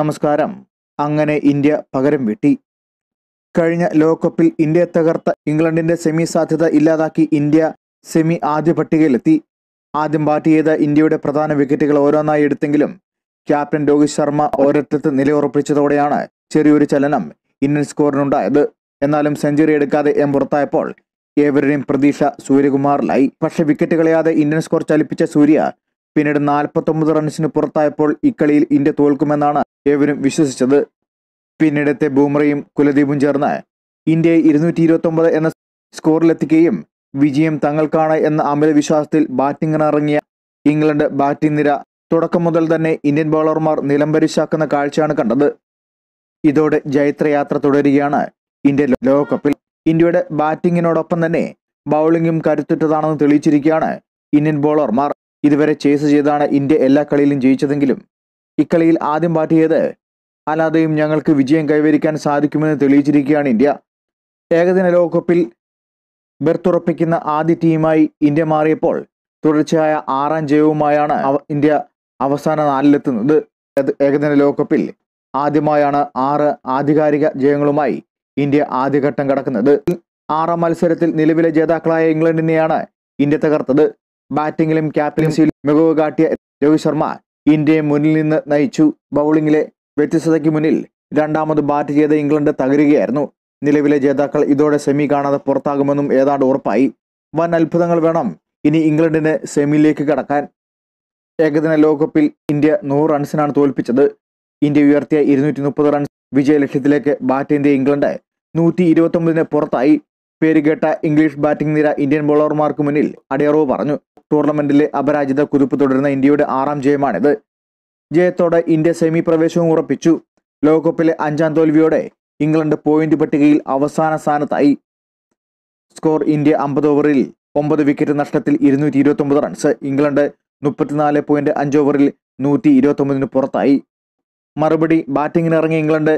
നമസ്കാരം അങ്ങനെ ഇന്ത്യ പകരം വീട്ടി കഴിഞ്ഞ ലോകകപ്പിൽ ഇന്ത്യയെ തകർത്ത ഇംഗ്ലണ്ടിന്റെ സെമി സാധ്യത ഇല്ലാതാക്കി ഇന്ത്യ സെമി ആദ്യ പട്ടികയിലെത്തി ആദ്യം ബാറ്റ് ചെയ്ത ഇന്ത്യയുടെ പ്രധാന വിക്കറ്റുകൾ ഓരോന്നായി എടുത്തെങ്കിലും ക്യാപ്റ്റൻ രോഹിത് ശർമ്മ ഒരറ്റത്ത് നിലയുറപ്പിച്ചതോടെയാണ് ചെറിയൊരു ചലനം ഇന്ത്യൻ സ്കോറിനുണ്ടായത് എന്നാലും സെഞ്ചുറി എടുക്കാതെ എം പുറത്തായപ്പോൾ ഏവരുടെയും പ്രതീക്ഷ സൂര്യകുമാറിലായി പക്ഷേ വിക്കറ്റ് കളയാതെ ഇന്ത്യൻ സ്കോർ ചലിപ്പിച്ച സൂര്യ പിന്നീട് നാൽപ്പത്തൊമ്പത് റൺസിന് പുറത്തായപ്പോൾ ഇക്കളിയിൽ ഇന്ത്യ തോൽക്കുമെന്നാണ് ഏവരും വിശ്വസിച്ചത് പിന്നീടത്തെ ബൂമറയും കുലദീപും ചേർന്ന് ഇന്ത്യയെ ഇരുന്നൂറ്റി ഇരുപത്തൊമ്പത് എന്ന സ്കോറിലെത്തിക്കുകയും വിജയം തങ്ങൾക്കാണ് എന്ന വിശ്വാസത്തിൽ ബാറ്റിങ്ങിനിറങ്ങിയ ഇംഗ്ലണ്ട് ബാറ്റിംഗ് നിര തുടക്കം മുതൽ തന്നെ ഇന്ത്യൻ ബൗളർമാർ നിലംപരിശാക്കുന്ന കാഴ്ചയാണ് കണ്ടത് ഇതോടെ ജൈത്രയാത്ര തുടരുകയാണ് ഇന്ത്യ ലോകകപ്പിൽ ഇന്ത്യയുടെ ബാറ്റിങ്ങിനോടൊപ്പം തന്നെ ബൗളിംഗും കരുത്തുറ്റതാണെന്ന് തെളിയിച്ചിരിക്കുകയാണ് ഇന്ത്യൻ ബൗളർമാർ ഇതുവരെ ചേസ് ചെയ്താണ് ഇന്ത്യ എല്ലാ കളിയിലും ജയിച്ചതെങ്കിലും ഇക്കളിയിൽ ആദ്യം ബാറ്റ് ചെയ്ത് അല്ലാതെയും ഞങ്ങൾക്ക് വിജയം കൈവരിക്കാൻ സാധിക്കുമെന്ന് തെളിയിച്ചിരിക്കുകയാണ് ഇന്ത്യ ഏകദിന ലോകകപ്പിൽ ബെർത്തുറപ്പിക്കുന്ന ആദ്യ ടീമായി ഇന്ത്യ മാറിയപ്പോൾ തുടർച്ചയായ ആറാം ജയവുമായാണ് ഇന്ത്യ അവസാന നാലിലെത്തുന്നത് ഏകദിന ലോകകപ്പിൽ ആദ്യമായാണ് ആറ് ആധികാരിക ജയങ്ങളുമായി ഇന്ത്യ ആദ്യഘട്ടം കടക്കുന്നത് ആറാം മത്സരത്തിൽ നിലവിലെ ജേതാക്കളായ ഇംഗ്ലണ്ടിനെയാണ് ഇന്ത്യ തകർത്തത് ബാറ്റിംഗിലും ക്യാപ്റ്റൻസിയിലും മികവ് കാട്ടിയ രോഹിത് ശർമ്മ ഇന്ത്യയെ മുന്നിൽ നിന്ന് നയിച്ചു ബൗളിംഗിലെ വ്യത്യസ്തതയ്ക്ക് മുന്നിൽ രണ്ടാമത് ബാറ്റ് ചെയ്ത ഇംഗ്ലണ്ട് തകരുകയായിരുന്നു നിലവിലെ ജേതാക്കൾ ഇതോടെ സെമി കാണാതെ പുറത്താകുമെന്നും ഏതാണ്ട് ഉറപ്പായി വൻ അത്ഭുതങ്ങൾ വേണം ഇനി ഇംഗ്ലണ്ടിന് സെമിയിലേക്ക് കടക്കാൻ ഏകദിന ലോകകപ്പിൽ ഇന്ത്യ നൂറ് റൺസിനാണ് തോൽപ്പിച്ചത് ഇന്ത്യ ഉയർത്തിയ ഇരുന്നൂറ്റി മുപ്പത് റൺസ് വിജയലക്ഷ്യത്തിലേക്ക് ബാറ്റ് ഇന്ത്യ ഇംഗ്ലണ്ട് നൂറ്റി ഒമ്പതിന് പുറത്തായി പേരുകേട്ട ഇംഗ്ലീഷ് ബാറ്റിംഗ് നിര ഇന്ത്യൻ ബോളർമാർക്ക് മുന്നിൽ അടിയറവ് പറഞ്ഞു ടൂർണമെന്റിലെ അപരാജിത കുതിപ്പ് തുടരുന്ന ഇന്ത്യയുടെ ആറാം ജയമാണിത് ജയത്തോടെ ഇന്ത്യ സെമി പ്രവേശവും ഉറപ്പിച്ചു ലോകകപ്പിലെ അഞ്ചാം തോൽവിയോടെ ഇംഗ്ലണ്ട് പോയിന്റ് പട്ടികയിൽ അവസാന സ്ഥാനത്തായി സ്കോർ ഇന്ത്യ അമ്പത് ഓവറിൽ ഒമ്പത് വിക്കറ്റ് നഷ്ടത്തിൽ ഇരുന്നൂറ്റി ഇരുപത്തൊമ്പത് റൺസ് ഇംഗ്ലണ്ട് മുപ്പത്തിനാല് പോയിന്റ് അഞ്ച് ഓവറിൽ നൂറ്റി ഇരുപത്തൊമ്പതിന് പുറത്തായി മറുപടി ബാറ്റിങ്ങിനിറങ്ങിയ ഇംഗ്ലണ്ട്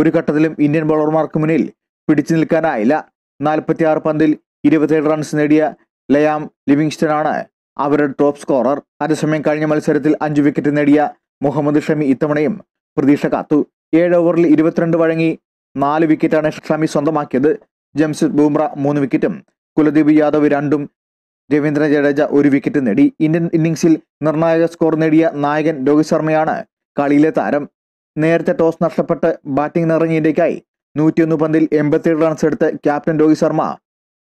ഒരു ഘട്ടത്തിലും ഇന്ത്യൻ ബോളർമാർക്ക് മുന്നിൽ പിടിച്ചു നിൽക്കാനായില്ല നാൽപ്പത്തിയാറ് പന്തിൽ ഇരുപത്തിയേഴ് റൺസ് നേടിയ ലയാം ലിവിങ്സ്റ്റനാണ് അവരുടെ ടോപ്പ് സ്കോറർ അതേസമയം കഴിഞ്ഞ മത്സരത്തിൽ അഞ്ച് വിക്കറ്റ് നേടിയ മുഹമ്മദ് ഷമി ഇത്തവണയും പ്രതീക്ഷ കാത്തു ഏഴ് ഓവറിൽ ഇരുപത്തിരണ്ട് വഴങ്ങി നാല് വിക്കറ്റാണ് ഷമി സ്വന്തമാക്കിയത് ജംഷദ് ബൂംറ മൂന്ന് വിക്കറ്റും കുലദീപ് യാദവ് രണ്ടും രവീന്ദ്ര ജഡേജ ഒരു വിക്കറ്റ് നേടി ഇന്ത്യൻ ഇന്നിംഗ്സിൽ നിർണായക സ്കോർ നേടിയ നായകൻ രോഹിത് ശർമ്മയാണ് കളിയിലെ താരം നേരത്തെ ടോസ് നഷ്ടപ്പെട്ട് ബാറ്റിംഗ് നിറഞ്ഞ നൂറ്റിയൊന്ന് പന്തിൽ എൺപത്തിയേഴ് റൺസ് എടുത്ത് ക്യാപ്റ്റൻ രോഹിത് ശർമ്മ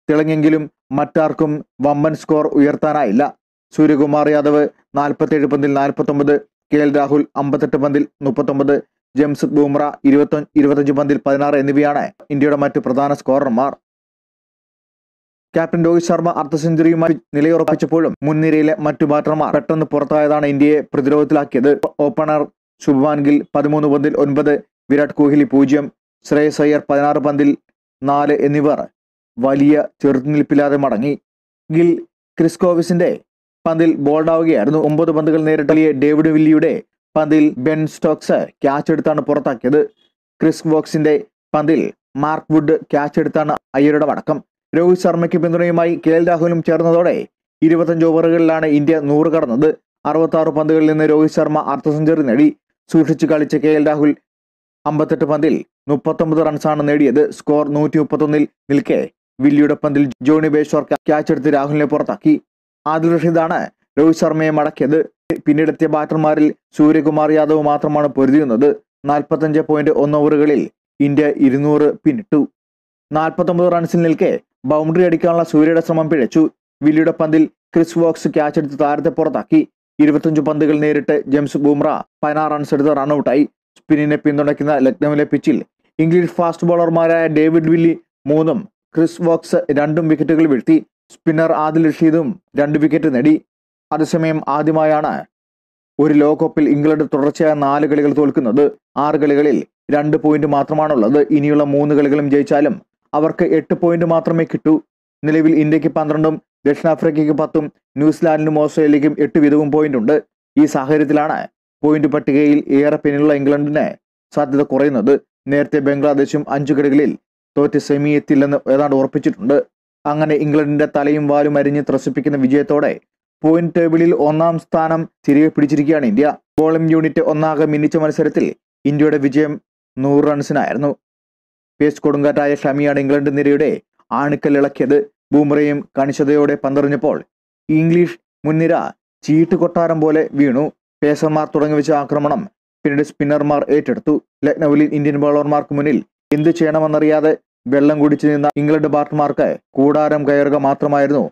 തിളങ്ങിയെങ്കിലും മറ്റാർക്കും വമ്പൻ സ്കോർ ഉയർത്താനായില്ല സൂര്യകുമാർ യാദവ് നാൽപ്പത്തിയേഴ് പന്തിൽ നാൽപ്പത്തൊമ്പത് കെ എൽ രാഹുൽ അമ്പത്തെട്ട് പന്തിൽ മുപ്പത്തൊമ്പത് ജെയിംസ് ബൂമ്ര ഇരുപത്തി ഇരുപത്തഞ്ച് പന്തിൽ പതിനാറ് എന്നിവയാണ് ഇന്ത്യയുടെ മറ്റ് പ്രധാന സ്കോറർമാർ ക്യാപ്റ്റൻ രോഹിത് ശർമ്മ അർദ്ധ സെഞ്ചുറിയുമായി നിലയുറപ്പിച്ചപ്പോഴും മുൻനിരയിലെ മറ്റു ബാറ്റർമാർ പെട്ടെന്ന് പുറത്തായതാണ് ഇന്ത്യയെ പ്രതിരോധത്തിലാക്കിയത് ഓപ്പണർ ശുഭ്മാൻ ഗിൽ പതിമൂന്ന് പന്തിൽ ഒൻപത് വിരാട് കോഹ്ലി പൂജ്യം ശ്രേയസ് അയ്യർ പതിനാറ് പന്തിൽ നാല് എന്നിവർ വലിയ ചെറുത്തുനിൽപ്പില്ലാതെ മടങ്ങി ഗിൽ ക്രിസ്കോവിസിന്റെ പന്തിൽ ബോൾഡാവുകയായിരുന്നു ഒമ്പത് പന്തുകൾ നേരിട്ടലിയെ ഡേവിഡ് വില്ലിയുടെ പന്തിൽ ബെൻ സ്റ്റോക്സ് ക്യാച്ച് എടുത്താണ് പുറത്താക്കിയത് ക്രിസ് വോക്സിന്റെ പന്തിൽ മാർക്ക് വുഡ് ക്യാച്ച് എടുത്താണ് അയ്യരുടെ മടക്കം രോഹിത് ശർമ്മയ്ക്ക് പിന്തുണയുമായി കെ എൽ രാഹുലും ചേർന്നതോടെ ഇരുപത്തഞ്ച് ഓവറുകളിലാണ് ഇന്ത്യ നൂറ് കടന്നത് അറുപത്താറ് പന്തുകളിൽ നിന്ന് രോഹിത് ശർമ്മ അർദ്ധ സെഞ്ചുറി നേടി സൂക്ഷിച്ചു കളിച്ച കെ എൽ രാഹുൽ അമ്പത്തെട്ട് പന്തിൽ മുപ്പത്തൊമ്പത് റൺസാണ് നേടിയത് സ്കോർ നൂറ്റി മുപ്പത്തൊന്നിൽ നിൽക്കെ വില്ലിയുടെ പന്തിൽ ജോണി ബേശ്വർ ക്യാച്ച് എടുത്ത് രാഹുലിനെ പുറത്താക്കി ആദിൽ റഷീദാണ് രോഹിത് ശർമ്മയെ മടക്കിയത് പിന്നീടെത്തിയ ബാറ്റർമാരിൽ സൂര്യകുമാർ യാദവ് മാത്രമാണ് പൊരുതിയുന്നത് നാൽപ്പത്തഞ്ച് പോയിന്റ് ഒന്ന് ഓവറുകളിൽ ഇന്ത്യ ഇരുന്നൂറ് പിന്നിട്ടു നാൽപ്പത്തൊമ്പത് റൺസിൽ നിൽക്കെ ബൗണ്ടറി അടിക്കാനുള്ള സൂര്യയുടെ ശ്രമം പിഴച്ചു വില്ലിയുടെ പന്തിൽ ക്രിസ് വോക്സ് ക്യാച്ച് എടുത്ത് താരത്തെ പുറത്താക്കി ഇരുപത്തഞ്ച് പന്തുകൾ നേരിട്ട് ജെയിംസ് ബൂംറ പതിനാറ് റൺസ് എടുത്ത് റൺഔട്ടായി സ്പിന്നിനെ പിന്തുണയ്ക്കുന്ന ലക്നൌവിലെ പിച്ചിൽ ഇംഗ്ലീഷ് ഫാസ്റ്റ് ബോളർമാരായ ഡേവിഡ് വില്ലി മൂന്നും ക്രിസ് വോക്സ് രണ്ടും വിക്കറ്റുകൾ വീഴ്ത്തി സ്പിന്നർ ആദിൽ റഷീദും രണ്ട് വിക്കറ്റ് നേടി അതേസമയം ആദ്യമായാണ് ഒരു ലോകകപ്പിൽ ഇംഗ്ലണ്ട് തുടർച്ചയായ നാല് കളികൾ തോൽക്കുന്നത് ആറ് കളികളിൽ രണ്ട് പോയിന്റ് മാത്രമാണുള്ളത് ഇനിയുള്ള മൂന്ന് കളികളും ജയിച്ചാലും അവർക്ക് എട്ട് പോയിന്റ് മാത്രമേ കിട്ടൂ നിലവിൽ ഇന്ത്യക്ക് പന്ത്രണ്ടും ദക്ഷിണാഫ്രിക്കയ്ക്ക് പത്തും ന്യൂസിലാൻഡിനും ഓസ്ട്രേലിയക്കും എട്ട് വീതവും പോയിന്റ് ഉണ്ട് ഈ സാഹചര്യത്തിലാണ് പോയിന്റ് പട്ടികയിൽ ഏറെ പിന്നിലുള്ള ഇംഗ്ലണ്ടിന് സാധ്യത കുറയുന്നത് നേരത്തെ ബംഗ്ലാദേശും അഞ്ചു കളികളിൽ തോറ്റ് സെമി എത്തില്ലെന്ന് ഏതാണ്ട് ഉറപ്പിച്ചിട്ടുണ്ട് അങ്ങനെ ഇംഗ്ലണ്ടിന്റെ തലയും വാലും അരിഞ്ഞ് ത്രസിപ്പിക്കുന്ന വിജയത്തോടെ പോയിന്റ് ടേബിളിൽ ഒന്നാം സ്ഥാനം തിരികെ പിടിച്ചിരിക്കുകയാണ് ഇന്ത്യ ബോളിംഗ് യൂണിറ്റ് ഒന്നാകെ മിന്നിച്ച മത്സരത്തിൽ ഇന്ത്യയുടെ വിജയം നൂറ് റൺസിനായിരുന്നു പേസ് കൊടുങ്കാറ്റായ ഷമിയാണ് ഇംഗ്ലണ്ട് നിരയുടെ ആണിക്കല്ലിളക്കിയത് ബൂമറയും കണിശതയോടെ പന്തെറിഞ്ഞപ്പോൾ ഇംഗ്ലീഷ് മുൻനിര ചീട്ടുകൊട്ടാരം കൊട്ടാരം പോലെ വീണു പേസർമാർ തുടങ്ങിവെച്ച ആക്രമണം പിന്നീട് സ്പിന്നർമാർ ഏറ്റെടുത്തു ലക്നൌവിൽ ഇന്ത്യൻ ബോളർമാർക്ക് മുന്നിൽ എന്ത് ചെയ്യണമെന്നറിയാതെ വെള്ളം കുടിച്ചു നിന്ന ഇംഗ്ലണ്ട് ബാറ്റർമാർക്ക് കൂടാരം കയറുക മാത്രമായിരുന്നു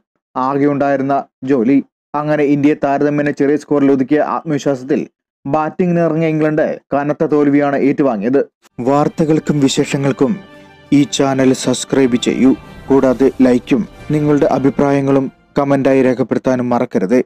ആകെയുണ്ടായിരുന്ന ജോലി അങ്ങനെ ഇന്ത്യയെ താരതമ്യേന ചെറിയ സ്കോറിൽ ഒതുക്കിയ ആത്മവിശ്വാസത്തിൽ ബാറ്റിംഗിന് ഇറങ്ങിയ ഇംഗ്ലണ്ട് കനത്ത തോൽവിയാണ് ഏറ്റുവാങ്ങിയത് വാർത്തകൾക്കും വിശേഷങ്ങൾക്കും ഈ ചാനൽ സബ്സ്ക്രൈബ് ചെയ്യൂ കൂടാതെ ലൈക്കും നിങ്ങളുടെ അഭിപ്രായങ്ങളും കമൻ്റായി രേഖപ്പെടുത്താനും മറക്കരുത്